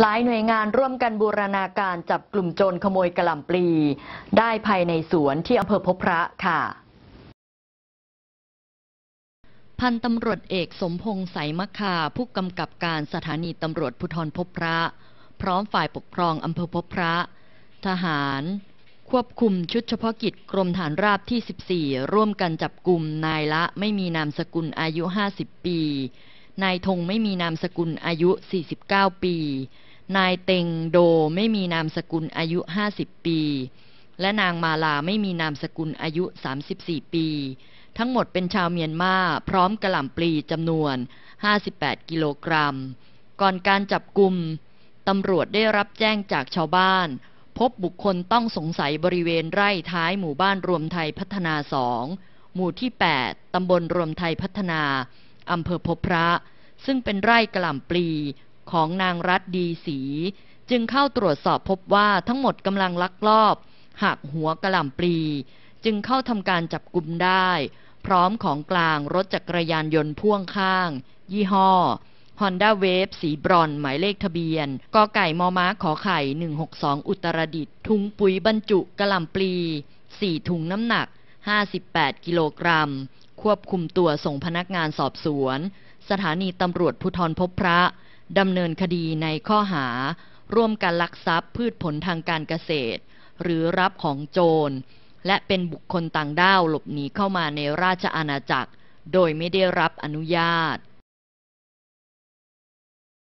หลายหน่วยงานร่วมกันบูรณาการจับกลุ่มโจรขโมยกระหล่ำปลีได้ภายในสวนที่อำเภอพบพระค่ะ พันตำรวจเอกสมพงษ์สยมะคาผู้กำกับการสถานีตำรวจภูธรพบพระ พร้อมฝ่ายปกครองอำเภอพบพระ ทหารควบคุมชุดเฉพาะกิจกรมฐานราบที่ 14 ร่วมกันจับกลุ่มนายละไม่มีนามสกุลอายุ 50 ปีนายธงไม่มีนามสกุลอายุ 49 ปี นายเต็งโดไม่มีนามสกุลอายุ 50 ปี และนางมาลาไม่มีนามสกุลอายุ 34 ปี ทั้งหมดเป็นชาวเมียนมาพร้อมกระหล่ำปลีจำนวน 58 กิโลกรัม ก่อนการจับกลุ่มตำรวจได้รับแจ้งจากชาวบ้าน พบบุคคลต้องสงสัยบริเวณไร่ท้ายหมู่บ้านรวมไทยพัฒนาสองหมู่ที่ 8ตำบลรวมไทยพัฒนาอำเภอพบพระ ซึ่งเป็นไร่กล่ำปลี ของนางรัฐดีสี จึงเข้าตรวจสอบพบว่าทั้งหมดกำลังลักลอบ หักหัวกระหล่ำปลี จึงเข้าทำการจับกลุ่มได้ พร้อมของกลางรถจักรยานยนต์พ่วงข้าง ยี่ห้อ Honda Wave สีบรอนหมายเลขทะเบียนกอไก่มอม้าขอไข่162 อุตรดิตถถุงปุ๋ยบรรจุกระหล่ำปลี4ถุงน้ำหนัก58กิโลกรัมควบคุมตัวส่งพนักงานสอบสวน สถานีตำรวจภูธรพบพระ ดำเนินคดีในข้อหา ร่วมกันลักทรัพย์พืชผลทางการเกษตร หรือรับของโจร และเป็นบุคคลต่างด้าวหลบหนีเข้ามาในราชอาณาจักร โดยไม่ได้รับอนุญาต